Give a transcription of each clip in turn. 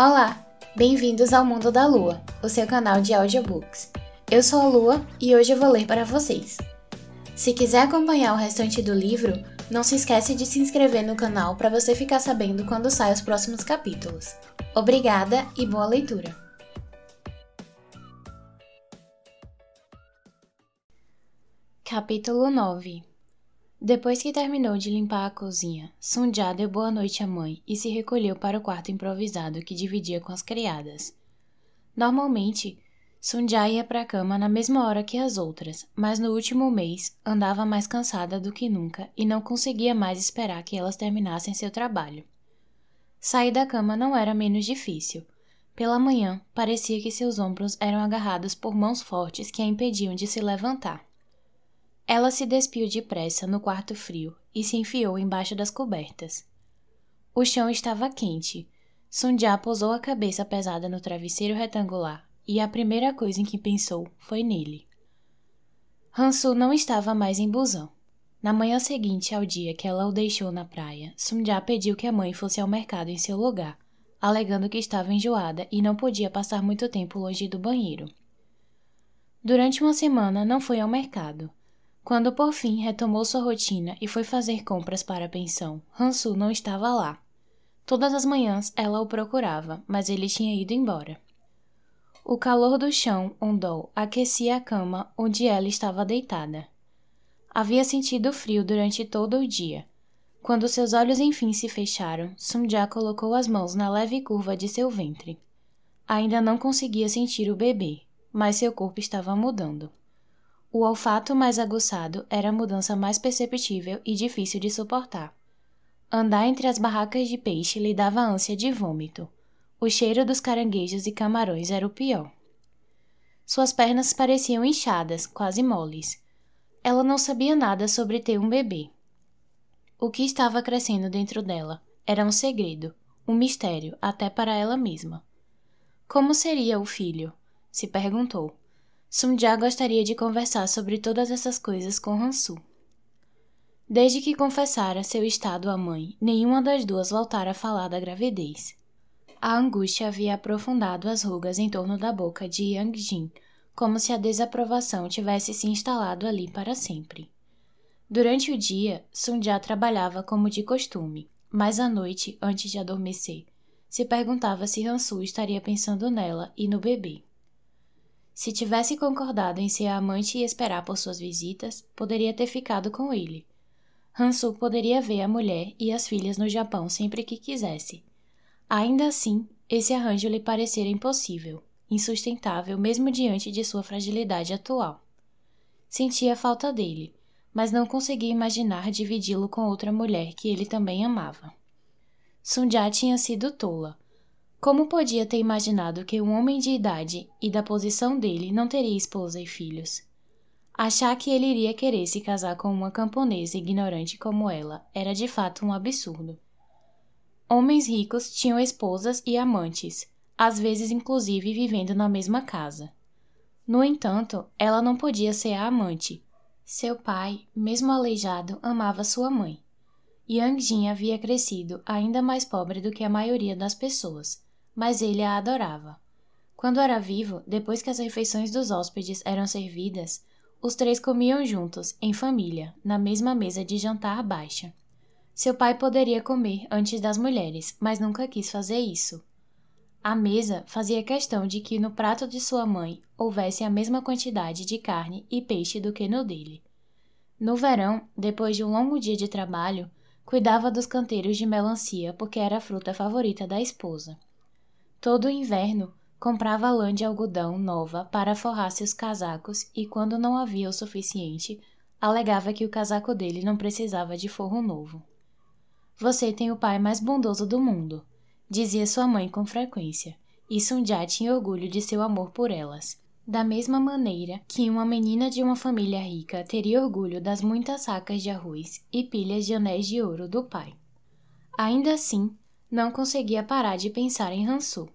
Olá, bem-vindos ao Mundo da Lua, o seu canal de audiobooks. Eu sou a Lua e hoje eu vou ler para vocês. Se quiser acompanhar o restante do livro, não se esquece de se inscrever no canal para você ficar sabendo quando saem os próximos capítulos. Obrigada e boa leitura! Capítulo 9 depois que terminou de limpar a cozinha, Sundia deu boa noite à mãe e se recolheu para o quarto improvisado que dividia com as criadas. Normalmente, Sundia ia para a cama na mesma hora que as outras, mas no último mês andava mais cansada do que nunca e não conseguia mais esperar que elas terminassem seu trabalho. Sair da cama não era menos difícil. Pela manhã, parecia que seus ombros eram agarrados por mãos fortes que a impediam de se levantar. Ela se despiu depressa no quarto frio e se enfiou embaixo das cobertas. O chão estava quente. Sundia pousou a cabeça pesada no travesseiro retangular e a primeira coisa em que pensou foi nele. Hansu não estava mais em busão. Na manhã seguinte ao dia que ela o deixou na praia, Sundia pediu que a mãe fosse ao mercado em seu lugar, alegando que estava enjoada e não podia passar muito tempo longe do banheiro. Durante uma semana não foi ao mercado quando por fim retomou sua rotina e foi fazer compras para a pensão, Hansu não estava lá. Todas as manhãs ela o procurava, mas ele tinha ido embora. O calor do chão ondou aquecia a cama onde ela estava deitada. Havia sentido frio durante todo o dia. Quando seus olhos enfim se fecharam, Sumja colocou as mãos na leve curva de seu ventre. Ainda não conseguia sentir o bebê, mas seu corpo estava mudando. O olfato mais aguçado era a mudança mais perceptível e difícil de suportar. Andar entre as barracas de peixe lhe dava ânsia de vômito. O cheiro dos caranguejos e camarões era o pior. Suas pernas pareciam inchadas, quase moles. Ela não sabia nada sobre ter um bebê. O que estava crescendo dentro dela era um segredo, um mistério até para ela mesma. Como seria o filho? se perguntou, Jia gostaria de conversar sobre todas essas coisas com Hansu. Desde que confessara seu estado à mãe, nenhuma das duas voltara a falar da gravidez. A angústia havia aprofundado as rugas em torno da boca de Yang Jin, como se a desaprovação tivesse se instalado ali para sempre. Durante o dia, Jia trabalhava como de costume, mas à noite, antes de adormecer, se perguntava se Hansu estaria pensando nela e no bebê. Se tivesse concordado em ser amante e esperar por suas visitas, poderia ter ficado com ele. Hansu poderia ver a mulher e as filhas no Japão sempre que quisesse. Ainda assim, esse arranjo lhe parecera impossível, insustentável mesmo diante de sua fragilidade atual. Sentia falta dele, mas não conseguia imaginar dividi-lo com outra mulher que ele também amava. Sunja tinha sido tola, como podia ter imaginado que um homem de idade e da posição dele não teria esposa e filhos? Achar que ele iria querer se casar com uma camponesa ignorante como ela era de fato um absurdo. Homens ricos tinham esposas e amantes, às vezes inclusive vivendo na mesma casa. No entanto, ela não podia ser a amante. Seu pai, mesmo aleijado, amava sua mãe. Yang Jin havia crescido ainda mais pobre do que a maioria das pessoas, mas ele a adorava. Quando era vivo, depois que as refeições dos hóspedes eram servidas, os três comiam juntos, em família, na mesma mesa de jantar baixa. Seu pai poderia comer antes das mulheres, mas nunca quis fazer isso. A mesa fazia questão de que no prato de sua mãe houvesse a mesma quantidade de carne e peixe do que no dele. No verão, depois de um longo dia de trabalho, cuidava dos canteiros de melancia porque era a fruta favorita da esposa. Todo inverno, comprava lã de algodão nova para forrar seus casacos e, quando não havia o suficiente, alegava que o casaco dele não precisava de forro novo. Você tem o pai mais bondoso do mundo, dizia sua mãe com frequência, e Sundia tinha orgulho de seu amor por elas. Da mesma maneira que uma menina de uma família rica teria orgulho das muitas sacas de arroz e pilhas de anéis de ouro do pai. Ainda assim, não conseguia parar de pensar em Hansu.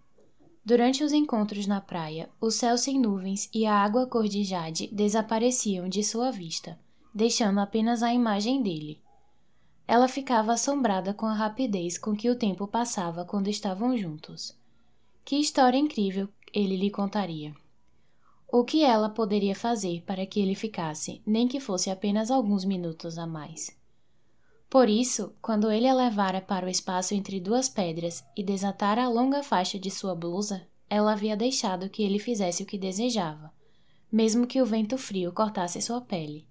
Durante os encontros na praia, o céu sem nuvens e a água cor de jade desapareciam de sua vista, deixando apenas a imagem dele. Ela ficava assombrada com a rapidez com que o tempo passava quando estavam juntos. Que história incrível ele lhe contaria. O que ela poderia fazer para que ele ficasse, nem que fosse apenas alguns minutos a mais? Por isso, quando ele a levara para o espaço entre duas pedras e desatara a longa faixa de sua blusa, ela havia deixado que ele fizesse o que desejava, mesmo que o vento frio cortasse sua pele.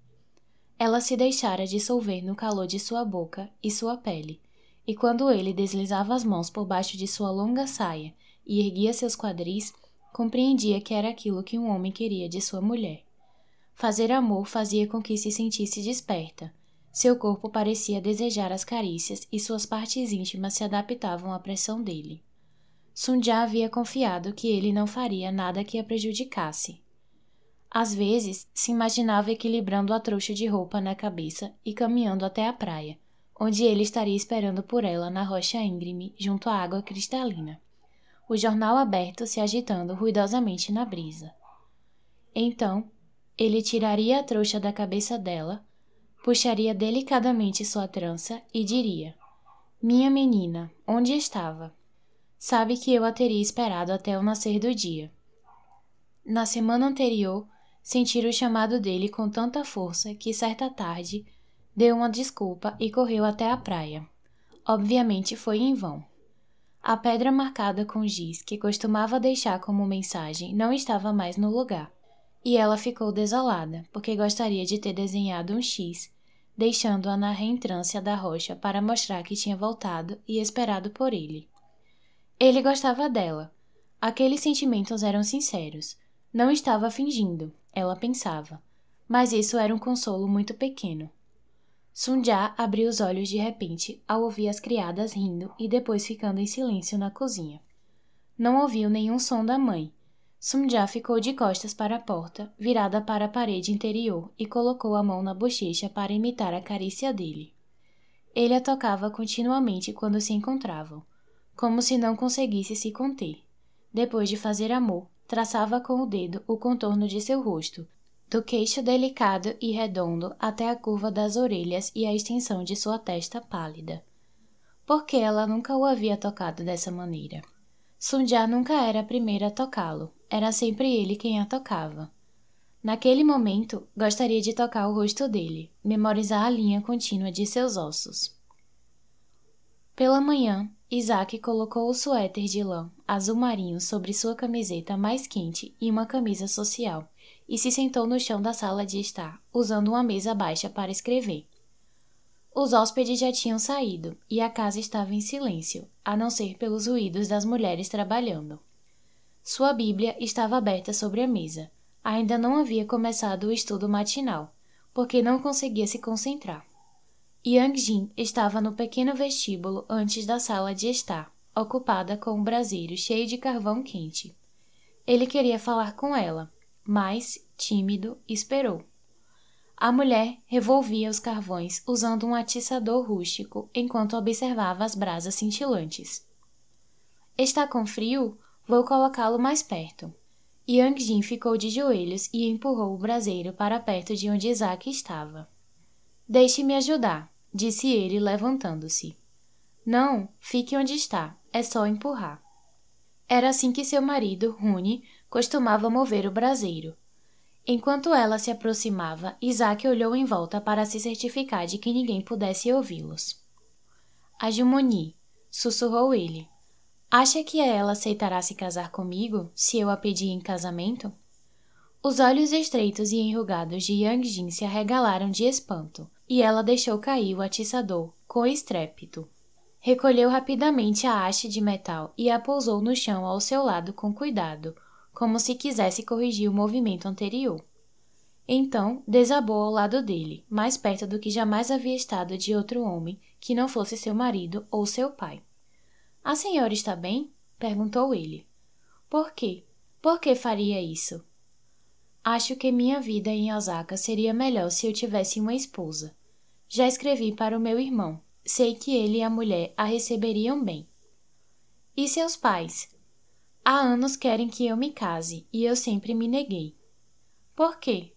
Ela se deixara dissolver no calor de sua boca e sua pele, e quando ele deslizava as mãos por baixo de sua longa saia e erguia seus quadris, compreendia que era aquilo que um homem queria de sua mulher. Fazer amor fazia com que se sentisse desperta seu corpo parecia desejar as carícias e suas partes íntimas se adaptavam à pressão dele. Sundia havia confiado que ele não faria nada que a prejudicasse. Às vezes, se imaginava equilibrando a trouxa de roupa na cabeça e caminhando até a praia, onde ele estaria esperando por ela na rocha íngreme, junto à água cristalina. O jornal aberto se agitando ruidosamente na brisa. Então, ele tiraria a trouxa da cabeça dela, puxaria delicadamente sua trança e diria: Minha menina, onde estava? Sabe que eu a teria esperado até o nascer do dia. Na semana anterior, sentira o chamado dele com tanta força que certa tarde deu uma desculpa e correu até a praia. Obviamente foi em vão. A pedra marcada com giz que costumava deixar como mensagem não estava mais no lugar, e ela ficou desolada, porque gostaria de ter desenhado um X deixando-a na reentrância da rocha para mostrar que tinha voltado e esperado por ele. Ele gostava dela. Aqueles sentimentos eram sinceros. Não estava fingindo, ela pensava. Mas isso era um consolo muito pequeno. Sunja abriu os olhos de repente ao ouvir as criadas rindo e depois ficando em silêncio na cozinha. Não ouviu nenhum som da mãe, Sumjá ficou de costas para a porta, virada para a parede interior, e colocou a mão na bochecha para imitar a carícia dele. Ele a tocava continuamente quando se encontravam, como se não conseguisse se conter. Depois de fazer amor, traçava com o dedo o contorno de seu rosto, do queixo delicado e redondo até a curva das orelhas e a extensão de sua testa pálida. Porque ela nunca o havia tocado dessa maneira. Sumjá nunca era a primeira a tocá-lo, era sempre ele quem a tocava. Naquele momento, gostaria de tocar o rosto dele, memorizar a linha contínua de seus ossos. Pela manhã, Isaac colocou o suéter de lã azul marinho sobre sua camiseta mais quente e uma camisa social, e se sentou no chão da sala de estar, usando uma mesa baixa para escrever. Os hóspedes já tinham saído e a casa estava em silêncio, a não ser pelos ruídos das mulheres trabalhando. Sua Bíblia estava aberta sobre a mesa. Ainda não havia começado o estudo matinal, porque não conseguia se concentrar. Yang Jin estava no pequeno vestíbulo antes da sala de estar, ocupada com um braseiro cheio de carvão quente. Ele queria falar com ela, mas, tímido, esperou. A mulher revolvia os carvões usando um atiçador rústico enquanto observava as brasas cintilantes. Está com frio? Vou colocá-lo mais perto. Yang Jin ficou de joelhos e empurrou o braseiro para perto de onde Isaac estava. Deixe-me ajudar, disse ele, levantando-se. Não, fique onde está, é só empurrar. Era assim que seu marido, Rune, costumava mover o braseiro. Enquanto ela se aproximava, Isaac olhou em volta para se certificar de que ninguém pudesse ouvi-los. A Jumoni, sussurrou ele. Acha que ela aceitará se casar comigo se eu a pedir em casamento? Os olhos estreitos e enrugados de Yang Jin se arregalaram de espanto e ela deixou cair o atiçador com estrépito. Recolheu rapidamente a haste de metal e a pousou no chão ao seu lado com cuidado, como se quisesse corrigir o movimento anterior. Então desabou ao lado dele, mais perto do que jamais havia estado de outro homem que não fosse seu marido ou seu pai. A senhora está bem? perguntou ele. Por quê? Por que faria isso? Acho que minha vida em Osaka seria melhor se eu tivesse uma esposa. Já escrevi para o meu irmão. Sei que ele e a mulher a receberiam bem. E seus pais? Há anos querem que eu me case e eu sempre me neguei. Por quê?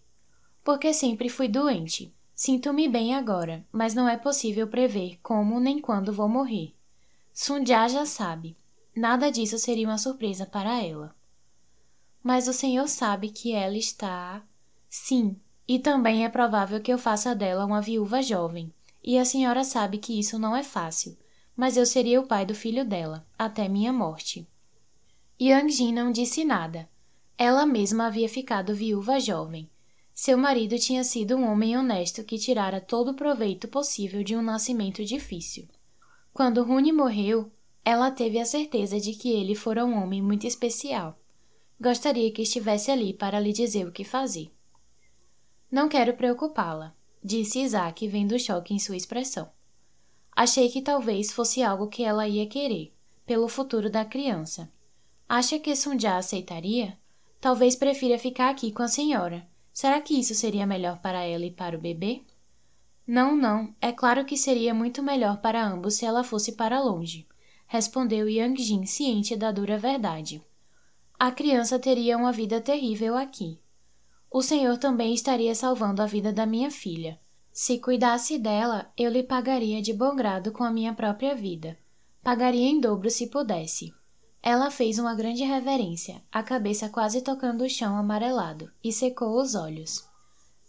Porque sempre fui doente. Sinto-me bem agora, mas não é possível prever como nem quando vou morrer. Sundiá já sabe. Nada disso seria uma surpresa para ela. Mas o Senhor sabe que ela está. Sim, e também é provável que eu faça dela uma viúva jovem. E a senhora sabe que isso não é fácil, mas eu seria o pai do filho dela, até minha morte. Yang Jin não disse nada. Ela mesma havia ficado viúva jovem. Seu marido tinha sido um homem honesto que tirara todo o proveito possível de um nascimento difícil. Quando Rune morreu, ela teve a certeza de que ele fora um homem muito especial. Gostaria que estivesse ali para lhe dizer o que fazer. Não quero preocupá-la, disse Isaac, vendo o choque em sua expressão. Achei que talvez fosse algo que ela ia querer, pelo futuro da criança. Acha que Sundia aceitaria? Talvez prefira ficar aqui com a senhora. Será que isso seria melhor para ela e para o bebê? Não, não, é claro que seria muito melhor para ambos se ela fosse para longe, respondeu Yang Jin, ciente da dura verdade. A criança teria uma vida terrível aqui. O senhor também estaria salvando a vida da minha filha. Se cuidasse dela, eu lhe pagaria de bom grado com a minha própria vida. Pagaria em dobro se pudesse. Ela fez uma grande reverência, a cabeça quase tocando o chão amarelado, e secou os olhos.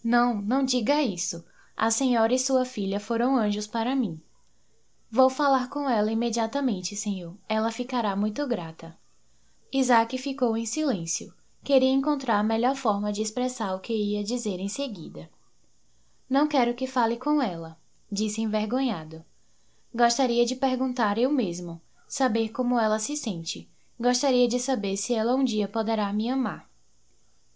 Não, não diga isso. A senhora e sua filha foram anjos para mim. Vou falar com ela imediatamente, senhor. Ela ficará muito grata. Isaac ficou em silêncio. Queria encontrar a melhor forma de expressar o que ia dizer em seguida. Não quero que fale com ela, disse envergonhado. Gostaria de perguntar eu mesmo, saber como ela se sente. Gostaria de saber se ela um dia poderá me amar.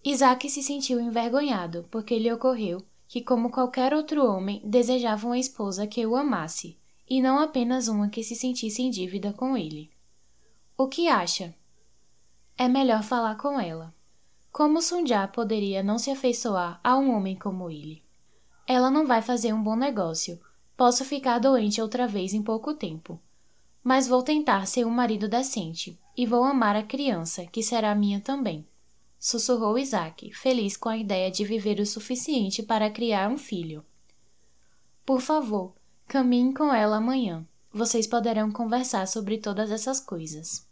Isaac se sentiu envergonhado porque lhe ocorreu que, como qualquer outro homem, desejava uma esposa que o amasse, e não apenas uma que se sentisse em dívida com ele. O que acha? É melhor falar com ela. Como Sundia poderia não se afeiçoar a um homem como ele? Ela não vai fazer um bom negócio. Posso ficar doente outra vez em pouco tempo. Mas vou tentar ser um marido decente e vou amar a criança, que será minha também sussurrou Isaac, feliz com a ideia de viver o suficiente para criar um filho. Por favor, caminhe com ela amanhã. Vocês poderão conversar sobre todas essas coisas.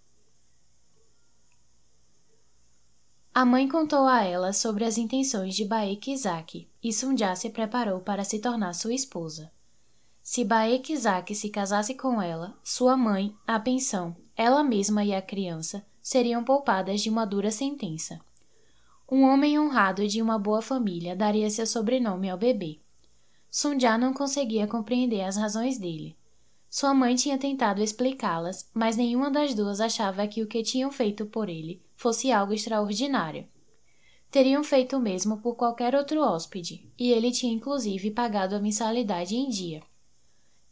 A mãe contou a ela sobre as intenções de Baek Isaac e Sunja se preparou para se tornar sua esposa. Se Baek Isaac se casasse com ela, sua mãe, a pensão, ela mesma e a criança seriam poupadas de uma dura sentença. Um homem honrado de uma boa família daria seu sobrenome ao bebê. Sundia não conseguia compreender as razões dele. Sua mãe tinha tentado explicá-las, mas nenhuma das duas achava que o que tinham feito por ele fosse algo extraordinário. Teriam feito o mesmo por qualquer outro hóspede, e ele tinha inclusive pagado a mensalidade em dia.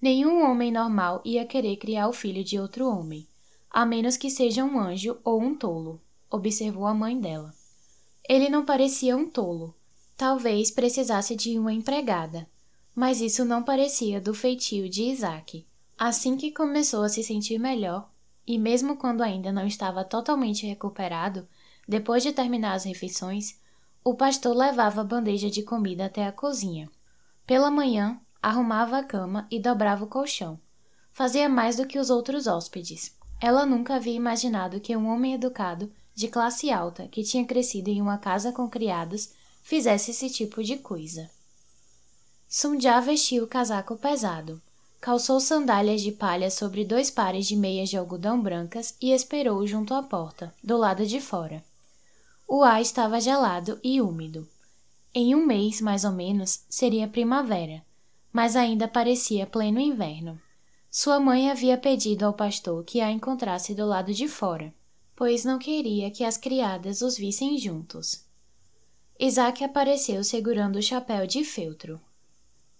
Nenhum homem normal ia querer criar o filho de outro homem, a menos que seja um anjo ou um tolo, observou a mãe dela. Ele não parecia um tolo. Talvez precisasse de uma empregada. Mas isso não parecia do feitio de Isaac. Assim que começou a se sentir melhor, e mesmo quando ainda não estava totalmente recuperado, depois de terminar as refeições, o pastor levava a bandeja de comida até a cozinha. Pela manhã, arrumava a cama e dobrava o colchão. Fazia mais do que os outros hóspedes. Ela nunca havia imaginado que um homem educado de classe alta que tinha crescido em uma casa com criados fizesse esse tipo de coisa. Sundia vestiu o casaco pesado, calçou sandálias de palha sobre dois pares de meias de algodão brancas e esperou junto à porta, do lado de fora. O ar estava gelado e úmido. Em um mês, mais ou menos, seria primavera, mas ainda parecia pleno inverno. Sua mãe havia pedido ao pastor que a encontrasse do lado de fora, pois não queria que as criadas os vissem juntos. Isaac apareceu segurando o chapéu de feltro.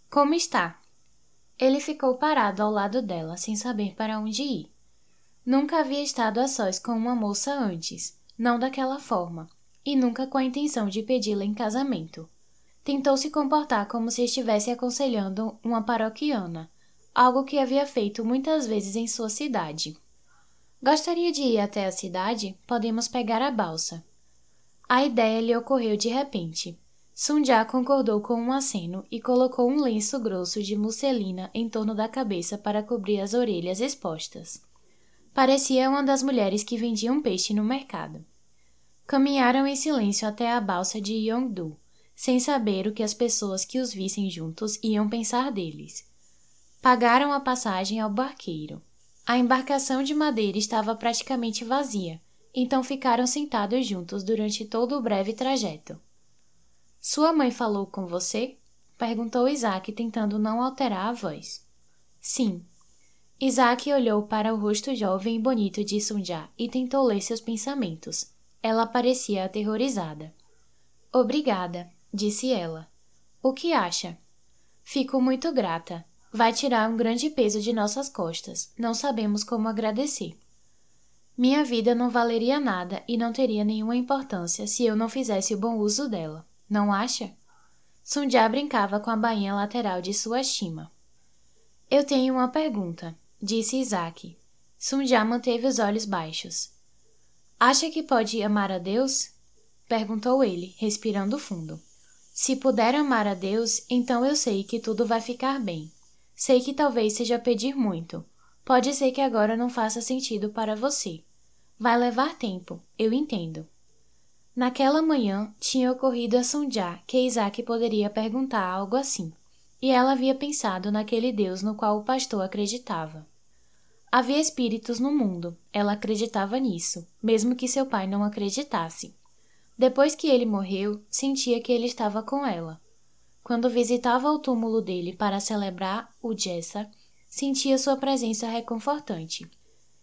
Como está? Ele ficou parado ao lado dela, sem saber para onde ir. Nunca havia estado a sós com uma moça antes, não daquela forma, e nunca com a intenção de pedi-la em casamento. Tentou se comportar como se estivesse aconselhando uma paroquiana, algo que havia feito muitas vezes em sua cidade. Gostaria de ir até a cidade? Podemos pegar a balsa. A ideia lhe ocorreu de repente. Sundia concordou com um aceno e colocou um lenço grosso de musselina em torno da cabeça para cobrir as orelhas expostas. Parecia uma das mulheres que vendiam peixe no mercado. Caminharam em silêncio até a balsa de Yongdu, sem saber o que as pessoas que os vissem juntos iam pensar deles. Pagaram a passagem ao barqueiro. A embarcação de madeira estava praticamente vazia, então ficaram sentados juntos durante todo o breve trajeto. Sua mãe falou com você? perguntou Isaac, tentando não alterar a voz. Sim. Isaac olhou para o rosto jovem e bonito de Sunja e tentou ler seus pensamentos. Ela parecia aterrorizada. Obrigada, disse ela. O que acha? Fico muito grata vai tirar um grande peso de nossas costas. Não sabemos como agradecer. Minha vida não valeria nada e não teria nenhuma importância se eu não fizesse o bom uso dela, não acha? Sundia brincava com a bainha lateral de sua chima. Eu tenho uma pergunta, disse Isaac. Sundia manteve os olhos baixos. Acha que pode amar a Deus? perguntou ele, respirando fundo. Se puder amar a Deus, então eu sei que tudo vai ficar bem. Sei que talvez seja pedir muito. Pode ser que agora não faça sentido para você. Vai levar tempo, eu entendo. Naquela manhã tinha ocorrido a sonjar que Isaac poderia perguntar algo assim, e ela havia pensado naquele Deus no qual o pastor acreditava. Havia espíritos no mundo, ela acreditava nisso, mesmo que seu pai não acreditasse. Depois que ele morreu, sentia que ele estava com ela, quando visitava o túmulo dele para celebrar o Jessa, sentia sua presença reconfortante.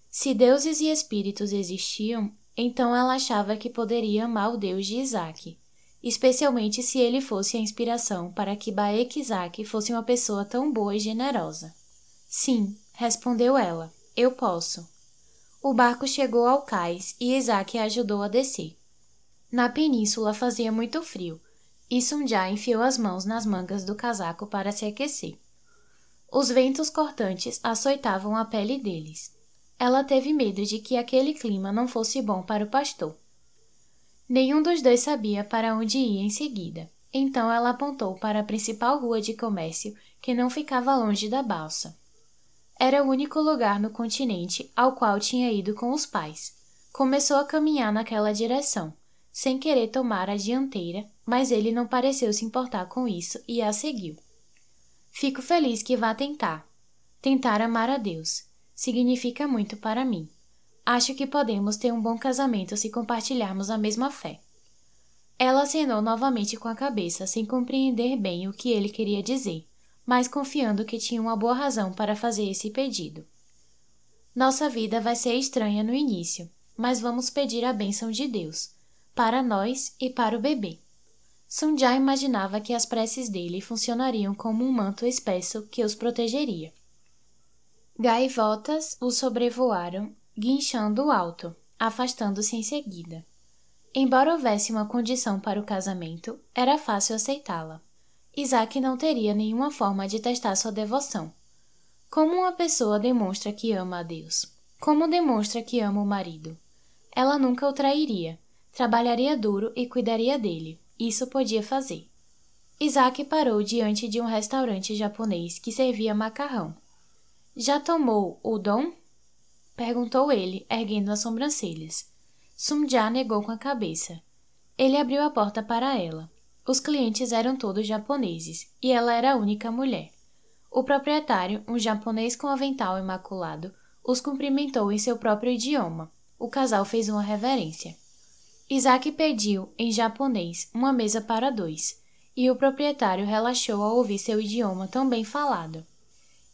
Se deuses e espíritos existiam, então ela achava que poderia amar o Deus de Isaac, especialmente se ele fosse a inspiração para que Baek Isaac fosse uma pessoa tão boa e generosa. Sim, respondeu ela, eu posso. O barco chegou ao cais e Isaac a ajudou a descer. Na península fazia muito frio, e Sunja enfiou as mãos nas mangas do casaco para se aquecer. Os ventos cortantes açoitavam a pele deles. Ela teve medo de que aquele clima não fosse bom para o pastor. Nenhum dos dois sabia para onde ia em seguida, então ela apontou para a principal rua de comércio que não ficava longe da balsa. Era o único lugar no continente ao qual tinha ido com os pais. Começou a caminhar naquela direção, sem querer tomar a dianteira, mas ele não pareceu se importar com isso e a seguiu. Fico feliz que vá tentar. Tentar amar a Deus significa muito para mim. Acho que podemos ter um bom casamento se compartilharmos a mesma fé. Ela acenou novamente com a cabeça, sem compreender bem o que ele queria dizer, mas confiando que tinha uma boa razão para fazer esse pedido. Nossa vida vai ser estranha no início, mas vamos pedir a bênção de Deus, para nós e para o bebê. Sun imaginava que as preces dele funcionariam como um manto espesso que os protegeria. Gaivotas o sobrevoaram, guinchando alto, afastando-se em seguida. Embora houvesse uma condição para o casamento, era fácil aceitá-la. Isaac não teria nenhuma forma de testar sua devoção. Como uma pessoa demonstra que ama a Deus? Como demonstra que ama o marido? Ela nunca o trairia, Trabalharia duro e cuidaria dele. Isso podia fazer. Isaac parou diante de um restaurante japonês que servia macarrão. Já tomou o dom? Perguntou ele, erguendo as sobrancelhas. Sumja negou com a cabeça. Ele abriu a porta para ela. Os clientes eram todos japoneses e ela era a única mulher. O proprietário, um japonês com avental imaculado, os cumprimentou em seu próprio idioma. O casal fez uma reverência. Isaac pediu, em japonês, uma mesa para dois, e o proprietário relaxou ao ouvir seu idioma tão bem falado.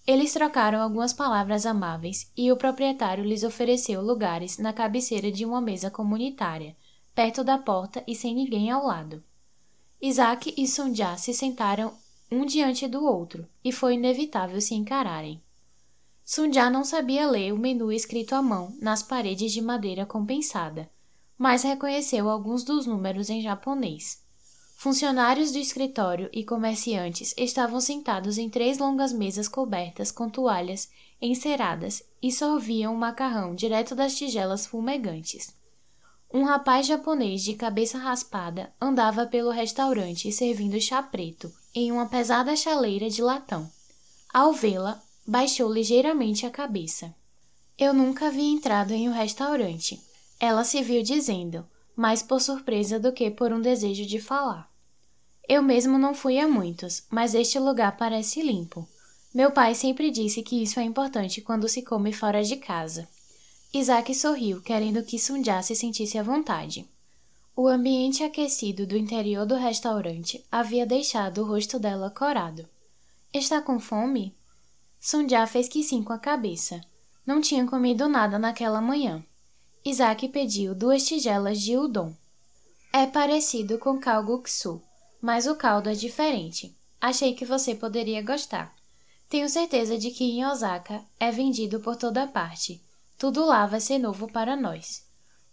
Eles trocaram algumas palavras amáveis e o proprietário lhes ofereceu lugares na cabeceira de uma mesa comunitária, perto da porta e sem ninguém ao lado. Isaac e Sunja se sentaram um diante do outro e foi inevitável se encararem. Sunja não sabia ler o menu escrito à mão nas paredes de madeira compensada mas reconheceu alguns dos números em japonês. Funcionários do escritório e comerciantes estavam sentados em três longas mesas cobertas com toalhas enceradas e sorviam macarrão direto das tigelas fumegantes. Um rapaz japonês de cabeça raspada andava pelo restaurante servindo chá preto em uma pesada chaleira de latão. Ao vê-la, baixou ligeiramente a cabeça. Eu nunca havia entrado em um restaurante, ela se viu dizendo, mais por surpresa do que por um desejo de falar. Eu mesmo não fui a muitos, mas este lugar parece limpo. Meu pai sempre disse que isso é importante quando se come fora de casa. Isaac sorriu, querendo que Sunja se sentisse à vontade. O ambiente aquecido do interior do restaurante havia deixado o rosto dela corado. Está com fome? Sunja fez que sim com a cabeça. Não tinha comido nada naquela manhã. Isaac pediu duas tigelas de udon. É parecido com kalguksu, mas o caldo é diferente. Achei que você poderia gostar. Tenho certeza de que em Osaka é vendido por toda parte. Tudo lá vai ser novo para nós.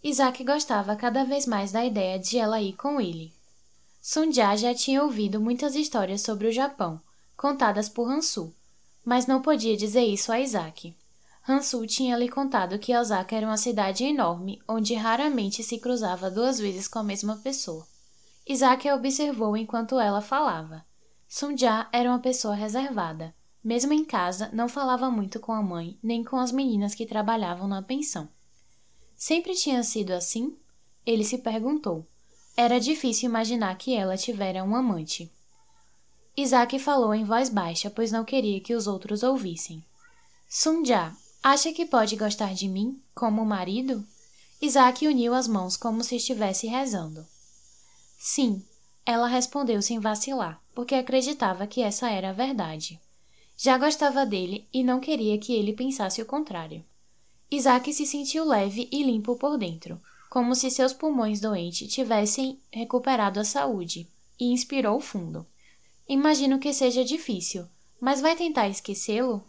Isaac gostava cada vez mais da ideia de ela ir com ele. Sundia já tinha ouvido muitas histórias sobre o Japão, contadas por Hansu, mas não podia dizer isso a Isaac. Hansu tinha lhe contado que Osaka era uma cidade enorme, onde raramente se cruzava duas vezes com a mesma pessoa. Isaac a observou enquanto ela falava. Sunja era uma pessoa reservada. Mesmo em casa, não falava muito com a mãe nem com as meninas que trabalhavam na pensão. Sempre tinha sido assim? Ele se perguntou. Era difícil imaginar que ela tivera um amante. Isaac falou em voz baixa, pois não queria que os outros ouvissem. Sunja, Acha que pode gostar de mim, como marido? Isaac uniu as mãos como se estivesse rezando. Sim, ela respondeu sem vacilar, porque acreditava que essa era a verdade. Já gostava dele e não queria que ele pensasse o contrário. Isaac se sentiu leve e limpo por dentro, como se seus pulmões doentes tivessem recuperado a saúde, e inspirou fundo. Imagino que seja difícil, mas vai tentar esquecê-lo?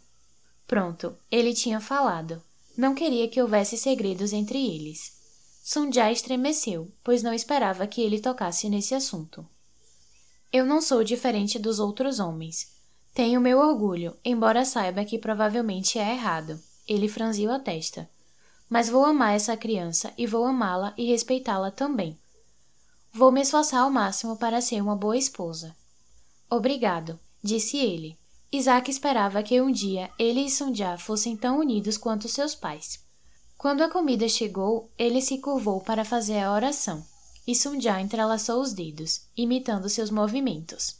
Pronto, ele tinha falado. Não queria que houvesse segredos entre eles. Sunjai estremeceu, pois não esperava que ele tocasse nesse assunto. Eu não sou diferente dos outros homens. Tenho meu orgulho, embora saiba que provavelmente é errado. Ele franziu a testa. Mas vou amar essa criança e vou amá-la e respeitá-la também. Vou me esforçar ao máximo para ser uma boa esposa. Obrigado, disse ele. Isaac esperava que um dia ele e Sundiá fossem tão unidos quanto seus pais. Quando a comida chegou, ele se curvou para fazer a oração, e Sundiá entrelaçou os dedos, imitando seus movimentos.